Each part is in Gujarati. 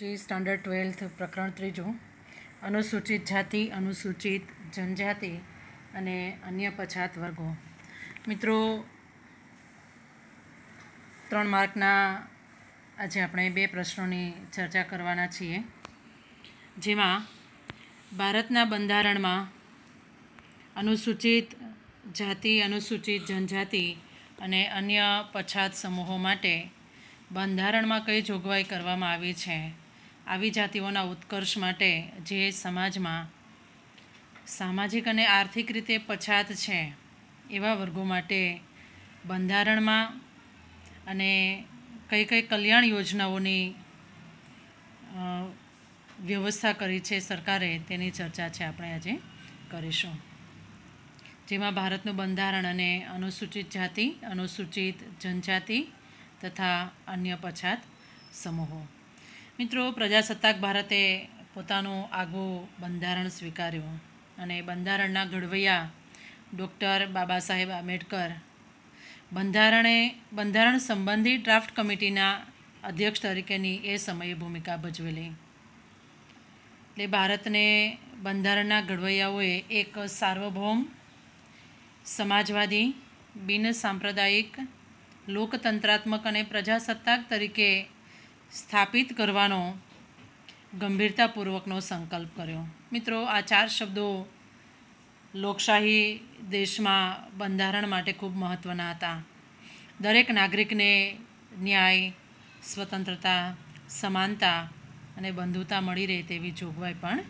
જી સ્ટાન્ડર્ડ ટ્વેલ્થ પ્રકરણ ત્રીજું અનુસૂચિત જાતિ અનુસૂચિત જનજાતિ અને અન્ય પછાત વર્ગો મિત્રો ત્રણ માર્કના આજે આપણે બે પ્રશ્નોની ચર્ચા કરવાના છીએ જેમાં ભારતના બંધારણમાં અનુસૂચિત જાતિ અનુસૂચિત જનજાતિ અને અન્ય પછાત સમૂહો માટે બંધારણમાં કઈ જોગવાઈ કરવામાં આવી છે આવી જાતિઓના ઉત્કર્ષ માટે જે સમાજમાં સામાજિક અને આર્થિક રીતે પછાત છે એવા વર્ગો માટે બંધારણમાં અને કઈ કઈ કલ્યાણ યોજનાઓની વ્યવસ્થા કરી છે સરકારે તેની ચર્ચા છે આપણે આજે કરીશું જેમાં ભારતનું બંધારણ અને અનુસૂચિત જાતિ અનુસૂચિત જનજાતિ તથા અન્ય પછાત સમૂહો મિત્રો પ્રજાસત્તાક ભારતે પોતાનું આગવું બંધારણ સ્વીકાર્યું અને બંધારણના ઘડવૈયા ડૉક્ટર બાબા સાહેબ આંબેડકર બંધારણે બંધારણ સંબંધી ડ્રાફ્ટ કમિટીના અધ્યક્ષ તરીકેની એ સમયે ભૂમિકા ભજવેલી એટલે ભારતને બંધારણના ઘડવૈયાઓએ એક સાર્વભૌમ સમાજવાદી બિન સાંપ્રદાયિક લોકતંત્રાત્મક અને પ્રજાસત્તાક તરીકે સ્થાપિત કરવાનો ગંભીરતાપૂર્વકનો સંકલ્પ કર્યો મિત્રો આ ચાર શબ્દો લોકશાહી દેશમાં બંધારણ માટે ખૂબ મહત્ત્વના હતા દરેક નાગરિકને ન્યાય સ્વતંત્રતા સમાનતા અને બંધુતા મળી રહે તેવી જોગવાઈ પણ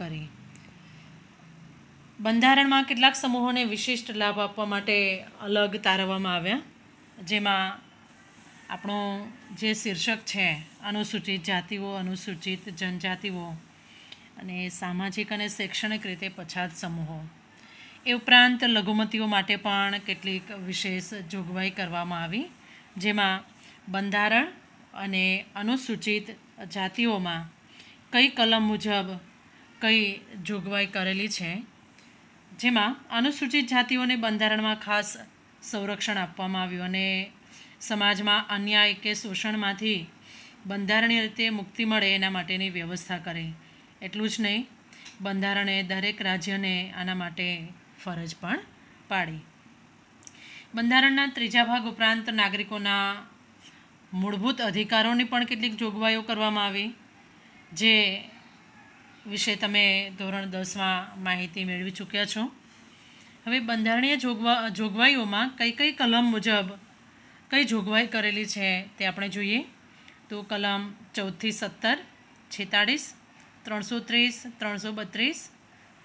કરી બંધારણમાં કેટલાક સમૂહોને વિશિષ્ટ લાભ આપવા માટે અલગ તારવવામાં આવ્યા જેમાં આપણો જે શીર્ષક છે અનુસૂચિત જાતિઓ અનુસૂચિત જનજાતિઓ અને સામાજિક અને શૈક્ષણિક રીતે પછાત સમૂહો એ ઉપરાંત લઘુમતીઓ માટે પણ કેટલીક વિશેષ જોગવાઈ કરવામાં આવી જેમાં બંધારણ અને અનુસૂચિત જાતિઓમાં કઈ કલમ મુજબ કઈ જોગવાઈ કરેલી છે જેમાં અનુસૂચિત જાતિઓને બંધારણમાં ખાસ સંરક્ષણ આપવામાં આવ્યું અને સમાજમાં અન્યાય કે શોષણમાંથી બંધારણીય રીતે મુક્તિ મળે એના માટેની વ્યવસ્થા કરે એટલું જ નહીં બંધારણે દરેક રાજ્યને આના માટે ફરજ પણ પાડી બંધારણના ત્રીજા ભાગ ઉપરાંત નાગરિકોના મૂળભૂત અધિકારોની પણ કેટલીક જોગવાઈઓ કરવામાં આવી જે વિશે તમે ધોરણ દસમાં માહિતી મેળવી ચૂક્યા છો હવે બંધારણીય જોગવા જોગવાઈઓમાં કઈ કઈ કલમ મુજબ કઈ જોગવાઈ કરેલી છે તે આપણે જોઈએ તો કલમ ચૌદથી સત્તર છેતાળીસ ત્રણસો ત્રીસ ત્રણસો બત્રીસ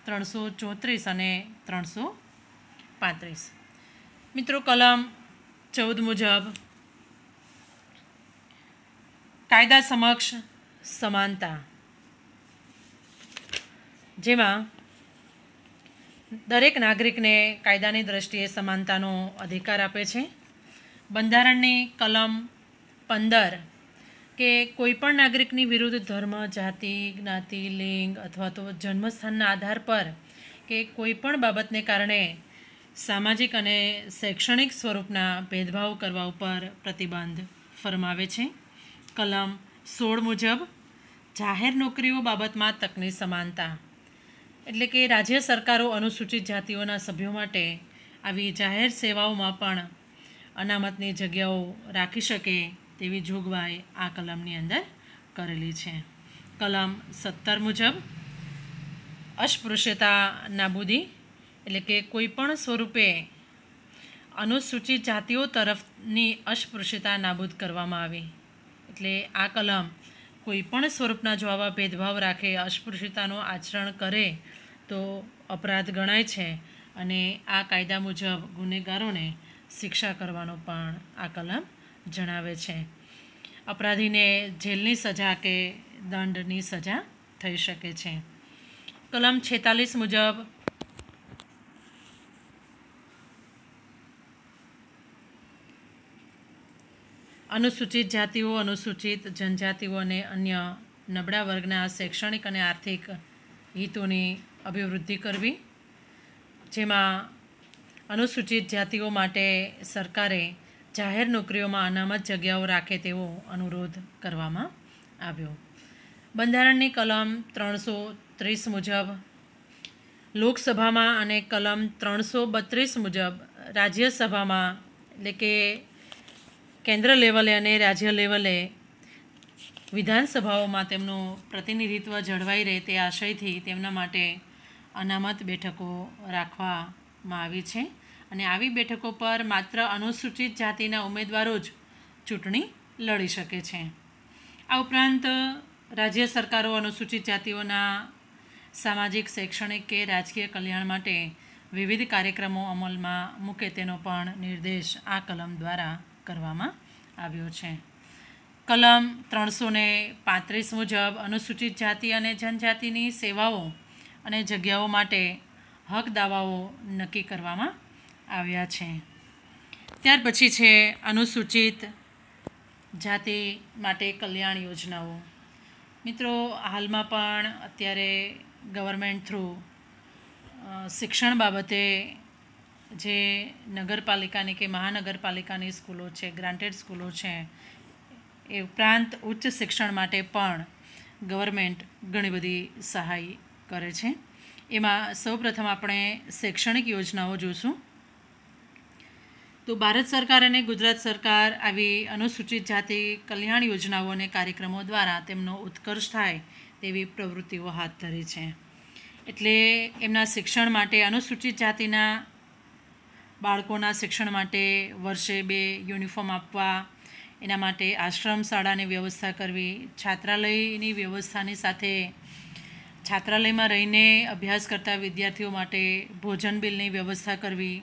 ત્રણસો ચોત્રીસ અને ત્રણસો પાંત્રીસ મિત્રો કલમ ચૌદ મુજબ કાયદા સમક્ષ સમાનતા જેમાં દરેક નાગરિકને કાયદાની દ્રષ્ટિએ સમાનતાનો અધિકાર આપે છે બંધારણની કલમ પંદર કે કોઈપણ નાગરિકની વિરુદ્ધ ધર્મ જાતિ જ્ઞાતિ લિંગ અથવા તો જન્મસ્થાનના આધાર પર કે કોઈપણ બાબતને કારણે સામાજિક અને શૈક્ષણિક સ્વરૂપના ભેદભાવ કરવા ઉપર પ્રતિબંધ ફરમાવે છે કલમ સોળ મુજબ જાહેર નોકરીઓ બાબતમાં તકની સમાનતા એટલે કે રાજ્ય સરકારો અનુસૂચિત જાતિઓના સભ્યો માટે આવી જાહેર સેવાઓમાં પણ અનામતની જગ્યાઓ રાખી શકે તેવી જોગવાઈ આ કલમની અંદર કરેલી છે કલમ સત્તર મુજબ અસ્પૃશ્યતા નાબૂદી એટલે કે કોઈપણ સ્વરૂપે અનુસૂચિત જાતિઓ તરફની અસ્પૃશ્યતા નાબૂદ કરવામાં આવી એટલે આ કલમ કોઈપણ સ્વરૂપના જો આવા ભેદભાવ રાખે અસ્પૃશ્યતાનું આચરણ કરે તો અપરાધ ગણાય છે અને આ કાયદા મુજબ ગુનેગારોને શિક્ષા કરવાનો પણ આ કલમ જણાવે છે અપરાધીને જેલની સજા કે દંડની સજા થઈ શકે છે કલમ છેતાલીસ મુજબ અનુસૂચિત જાતિઓ અનુસૂચિત જનજાતિઓ અને અન્ય નબળા વર્ગના શૈક્ષણિક અને આર્થિક હિતોની અભિવૃદ્ધિ કરવી જેમાં અનુસૂચિત જાતિઓ માટે સરકારે જાહેર નોકરીઓમાં અનામત જગ્યાઓ રાખે તેવો અનુરોધ કરવામાં આવ્યો બંધારણની કલમ ત્રણસો ત્રીસ મુજબ લોકસભામાં અને કલમ ત્રણસો બત્રીસ મુજબ રાજ્યસભામાં એટલે કે કેન્દ્ર લેવલે અને રાજ્ય લેવલે વિધાનસભાઓમાં તેમનું પ્રતિનિધિત્વ જળવાઈ રહે તે આશયથી તેમના માટે અનામત બેઠકો રાખવા માં આવી છે અને આવી બેઠકો પર માત્ર અનુસૂચિત જાતિના ઉમેદવારો જ ચૂંટણી લડી શકે છે આ ઉપરાંત રાજ્ય સરકારો અનુસૂચિત જાતિઓના સામાજિક શૈક્ષણિક કે રાજકીય કલ્યાણ માટે વિવિધ કાર્યક્રમો અમલમાં મૂકે તેનો પણ નિર્દેશ આ કલમ દ્વારા કરવામાં આવ્યો છે કલમ ત્રણસો ને પાંત્રીસ મુજબ અનુસૂચિત જાતિ અને જનજાતિની સેવાઓ અને જગ્યાઓ માટે હક દાવાઓ નક્કી કરવામાં આવ્યા છે ત્યાર પછી છે અનુસૂચિત જાતિ માટે કલ્યાણ યોજનાઓ મિત્રો હાલમાં પણ અત્યારે ગવર્મેન્ટ થ્રુ શિક્ષણ બાબતે જે નગરપાલિકાની કે મહાનગરપાલિકાની સ્કૂલો છે ગ્રાન્ટેડ સ્કૂલો છે એ ઉપરાંત ઉચ્ચ શિક્ષણ માટે પણ ગવર્મેન્ટ ઘણી બધી સહાય કરે છે એમાં સૌપ્રથમ આપણે શૈક્ષણિક યોજનાઓ જોશું તો ભારત સરકાર અને ગુજરાત સરકાર આવી અનુસૂચિત જાતિ કલ્યાણ યોજનાઓ અને કાર્યક્રમો દ્વારા તેમનો ઉત્કર્ષ થાય તેવી પ્રવૃત્તિઓ હાથ ધરી છે એટલે એમના શિક્ષણ માટે અનુસૂચિત જાતિના બાળકોના શિક્ષણ માટે વર્ષે બે યુનિફોર્મ આપવા એના માટે આશ્રમ શાળાની વ્યવસ્થા કરવી છાત્રાલયની વ્યવસ્થાની સાથે છાત્રાલયમાં રહીને અભ્યાસ કરતા વિદ્યાર્થીઓ માટે ભોજન બિલની વ્યવસ્થા કરવી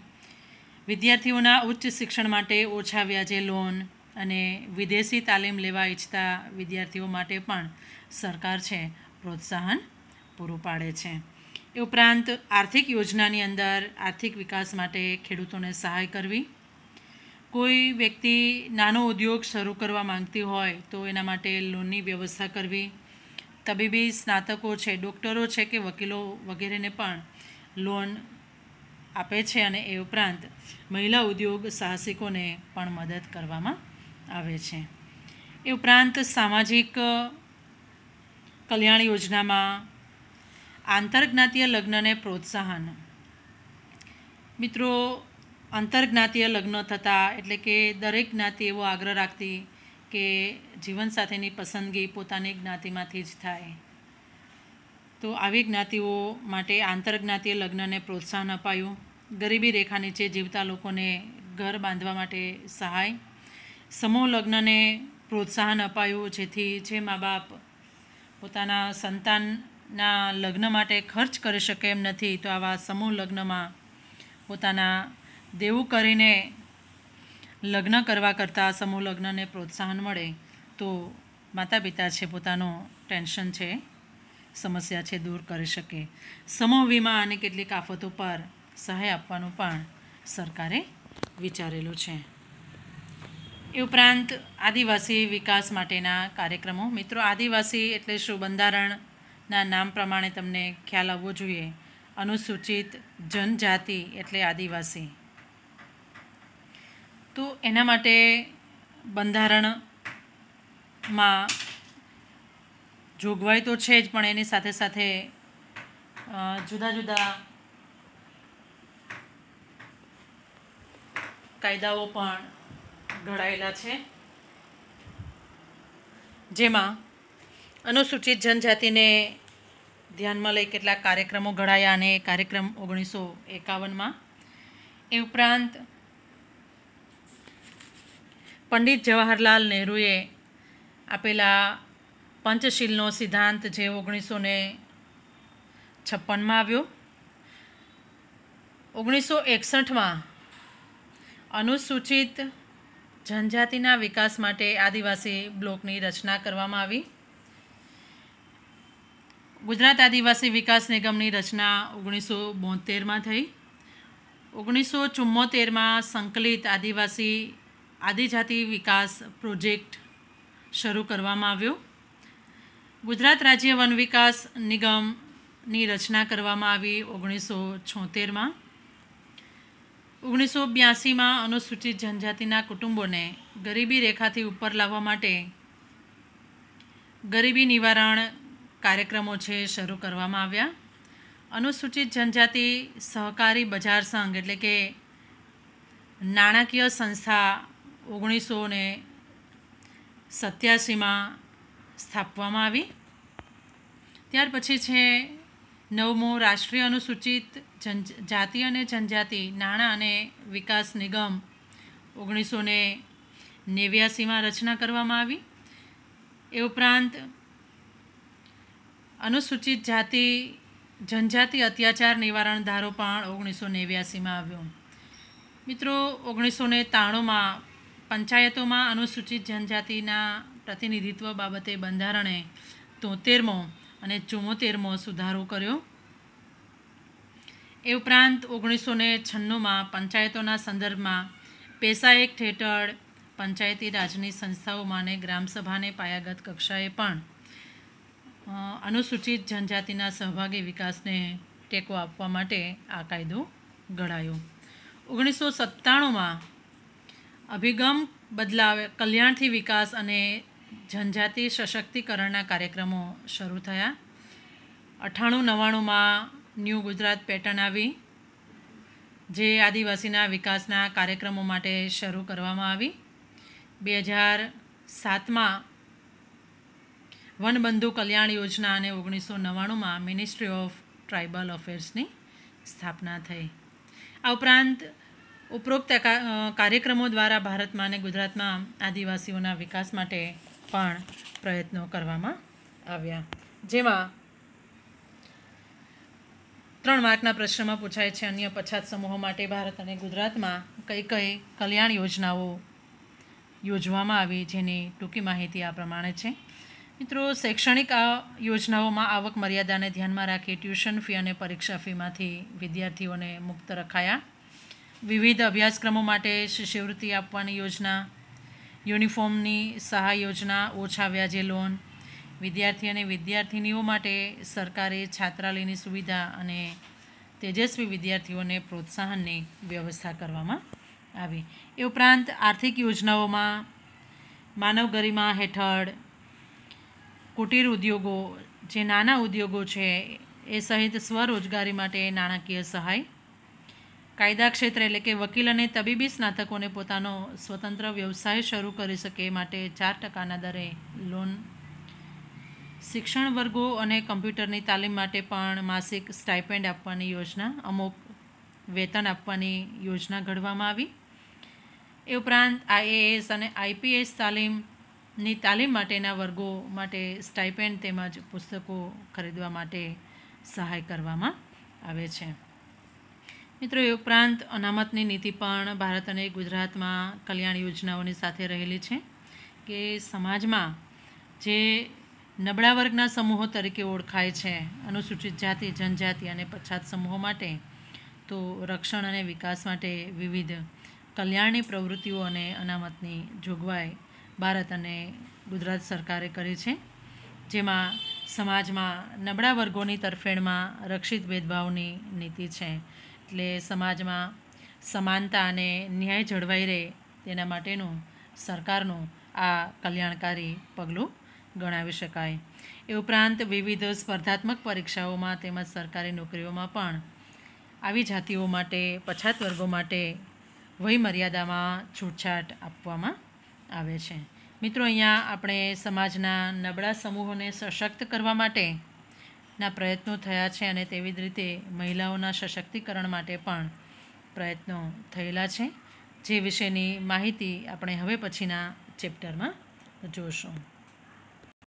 વિદ્યાર્થીઓના ઉચ્ચ શિક્ષણ માટે ઓછા વ્યાજે લોન અને વિદેશી તાલીમ લેવા ઈચ્છતા વિદ્યાર્થીઓ માટે પણ સરકાર છે પ્રોત્સાહન પૂરું પાડે છે એ ઉપરાંત આર્થિક યોજનાની અંદર આર્થિક વિકાસ માટે ખેડૂતોને સહાય કરવી કોઈ વ્યક્તિ નાનો ઉદ્યોગ શરૂ કરવા માંગતી હોય તો એના માટે લોનની વ્યવસ્થા કરવી તબીબી સ્નાતકો છે ડૉક્ટરો છે કે વકીલો વગેરેને પણ લોન આપે છે અને એ ઉપરાંત મહિલા ઉદ્યોગ સાહસિકોને પણ મદદ કરવામાં આવે છે એ ઉપરાંત સામાજિક કલ્યાણ યોજનામાં આંતરજ્ઞાતીય લગ્નને પ્રોત્સાહન મિત્રો આંતરજ્ઞાતીય લગ્ન થતાં એટલે કે દરેક જ્ઞાતિ એવો આગ્રહ રાખતી કે જીવનસાથીની પસંદગી પોતાની જ્ઞાતિમાંથી જ થાય તો આવી જ્ઞાતિઓ માટે આંતરજ્ઞાતીય લગ્નને પ્રોત્સાહન અપાયું ગરીબી રેખા નીચે જીવતા લોકોને ઘર બાંધવા માટે સહાય સમૂહ લગ્નને પ્રોત્સાહન અપાયું જેથી જે મા બાપ પોતાના સંતાનના લગ્ન માટે ખર્ચ કરી શકે એમ નથી તો આવા સમૂહ લગ્નમાં પોતાના દેવું કરીને લગ્ન કરવા કરતાં સમૂહ લગ્નને પ્રોત્સાહન મળે તો માતા પિતા છે પોતાનો ટેન્શન છે સમસ્યા છે દૂર કરી શકે સમૂહ વીમા અને કેટલીક આફતો પર સહાય આપવાનું પણ સરકારે વિચારેલું છે એ ઉપરાંત આદિવાસી વિકાસ માટેના કાર્યક્રમો મિત્રો આદિવાસી એટલે શું બંધારણના નામ પ્રમાણે તમને ખ્યાલ આવવો જોઈએ અનુસૂચિત જનજાતિ એટલે આદિવાસી તો એના માટે બંધારણમાં જોગવાઈ તો છે જ પણ એની સાથે સાથે જુદા જુદા કાયદાઓ પણ ઘડાયેલા છે જેમાં અનુસૂચિત જનજાતિને ધ્યાનમાં લઈ કેટલાક કાર્યક્રમો ઘડાયા અને કાર્યક્રમ ઓગણીસો એકાવનમાં એ ઉપરાંત પંડિત જવાહરલાલ નહેરુએ આપેલા પંચશીલનો સિદ્ધાંત જે ઓગણીસો ને છપ્પનમાં આવ્યો ઓગણીસો એકસઠમાં અનુસૂચિત જનજાતિના વિકાસ માટે આદિવાસી બ્લોકની રચના કરવામાં આવી ગુજરાત આદિવાસી વિકાસ નિગમની રચના ઓગણીસો બોતેરમાં થઈ ઓગણીસો ચુમ્મોતેરમાં સંકલિત આદિવાસી આદિજાતિ વિકાસ પ્રોજેક્ટ શરૂ કરવામાં આવ્યો ગુજરાત રાજ્ય વન વિકાસ નિગમની રચના કરવામાં આવી ઓગણીસો છોતેરમાં ઓગણીસો બ્યાસીમાં અનુસૂચિત જનજાતિના કુટુંબોને ગરીબી રેખાથી ઉપર લાવવા માટે ગરીબી નિવારણ કાર્યક્રમો છે શરૂ કરવામાં આવ્યા અનુસૂચિત જનજાતિ સહકારી બજાર સંઘ એટલે કે નાણાકીય સંસ્થા ઓગણીસો ને સત્યાસીમાં સ્થાપવામાં આવી ત્યાર પછી છે નવમો રાષ્ટ્રીય અનુસૂચિત જન જાતિ અને જનજાતિ નાણાં અને વિકાસ નિગમ ઓગણીસો ને નેવ્યાસીમાં રચના કરવામાં આવી એ ઉપરાંત અનુસૂચિત જાતિ જનજાતિ અત્યાચાર નિવારણ ધારો પણ ઓગણીસો નેવ્યાસીમાં આવ્યો મિત્રો ઓગણીસો ને ત્રાણુંમાં પંચાયતોમાં અનુસૂચિત જનજાતિના પ્રતિનિધિત્વ બાબતે બંધારણે તોતેરમો અને ચુમ્મોતેરમો સુધારો કર્યો એ ઉપરાંત ઓગણીસો ને છન્નુંમાં પંચાયતોના સંદર્ભમાં પેશા એક્ટ હેઠળ પંચાયતી રાજની સંસ્થાઓમાં ગ્રામસભાને પાયાગત કક્ષાએ પણ અનુસૂચિત જનજાતિના સહભાગી વિકાસને ટેકો આપવા માટે આ કાયદો ઘડાયો ઓગણીસો સત્તાણુંમાં અભિગમ બદલાવે કલ્યાણથી વિકાસ અને જનજાતિ સશક્તિકરણના કાર્યક્રમો શરૂ થયા અઠાણું નવ્વાણુંમાં ન્યૂ ગુજરાત પેટર્ન આવી જે આદિવાસીના વિકાસના કાર્યક્રમો માટે શરૂ કરવામાં આવી બે હજાર સાતમાં વનબંધુ કલ્યાણ યોજના અને ઓગણીસો નવ્વાણુંમાં મિનિસ્ટ્રી ઓફ ટ્રાઇબલ અફેર્સની સ્થાપના થઈ આ ઉપરાંત ઉપરોક્ત કાર્યક્રમો દ્વારા ભારતમાં અને ગુજરાતમાં આદિવાસીઓના વિકાસ માટે પણ પ્રયત્નો કરવામાં આવ્યા જેમાં ત્રણ માર્કના પ્રશ્નમાં પૂછાય છે અન્ય પછાત સમૂહો માટે ભારત અને ગુજરાતમાં કઈ કઈ કલ્યાણ યોજનાઓ યોજવામાં આવી જેની ટૂંકી માહિતી આ પ્રમાણે છે મિત્રો શૈક્ષણિક આ યોજનાઓમાં આવક મર્યાદાને ધ્યાનમાં રાખી ટ્યુશન ફી અને પરીક્ષા ફીમાંથી વિદ્યાર્થીઓને મુક્ત રખાયા વિવિધ અભ્યાસક્રમો માટે શિષ્યવૃત્તિ આપવાની યોજના યુનિફોર્મની સહાય યોજના ઓછા વ્યાજે લોન વિદ્યાર્થી અને વિદ્યાર્થિનીઓ માટે સરકારે છાત્રાલયની સુવિધા અને તેજસ્વી વિદ્યાર્થીઓને પ્રોત્સાહનની વ્યવસ્થા કરવામાં આવી એ ઉપરાંત આર્થિક યોજનાઓમાં માનવ ગરિમા હેઠળ કુટીર ઉદ્યોગો જે નાના ઉદ્યોગો છે એ સહિત સ્વરોજગારી માટે નાણાકીય સહાય કાયદા ક્ષેત્રે એટલે કે વકીલ અને તબીબી સ્નાતકોને પોતાનો સ્વતંત્ર વ્યવસાય શરૂ કરી શકે માટે ચાર ટકાના દરે લોન શિક્ષણ વર્ગો અને કમ્પ્યુટરની તાલીમ માટે પણ માસિક સ્ટાઇપેન્ડ આપવાની યોજના અમુક વેતન આપવાની યોજના ઘડવામાં આવી એ ઉપરાંત આઈએએસ અને આઈપીએસ તાલીમની તાલીમ માટેના વર્ગો માટે સ્ટાઇપેન્ડ તેમજ પુસ્તકો ખરીદવા માટે સહાય કરવામાં આવે છે મિત્રો એ ઉપરાંત અનામતની નીતિ પણ ભારત અને ગુજરાતમાં કલ્યાણ યોજનાઓની સાથે રહેલી છે કે સમાજમાં જે નબળા વર્ગના સમૂહો તરીકે ઓળખાય છે અનુસૂચિત જાતિ જનજાતિ અને પછાત સમૂહો માટે તો રક્ષણ અને વિકાસ માટે વિવિધ કલ્યાણની પ્રવૃત્તિઓ અને અનામતની જોગવાઈ ભારત અને ગુજરાત સરકારે કરી છે જેમાં સમાજમાં નબળા વર્ગોની તરફેણમાં રક્ષિત ભેદભાવની નીતિ છે એટલે સમાજમાં સમાનતા અને ન્યાય જળવાઈ રહે તેના માટેનું સરકારનું આ કલ્યાણકારી પગલું ગણાવી શકાય એ ઉપરાંત વિવિધ સ્પર્ધાત્મક પરીક્ષાઓમાં તેમજ સરકારી નોકરીઓમાં પણ આવી જાતિઓ માટે પછાત વર્ગો માટે વયમર્યાદામાં છૂટછાટ આપવામાં આવે છે મિત્રો અહીંયા આપણે સમાજના નબળા સમૂહોને સશક્ત કરવા માટે ના પ્રયત્નો થયા છે અને તેવી જ રીતે મહિલાઓના સશક્તિકરણ માટે પણ પ્રયત્નો થયેલા છે જે વિશેની માહિતી આપણે હવે પછીના ચેપ્ટરમાં જોઈશું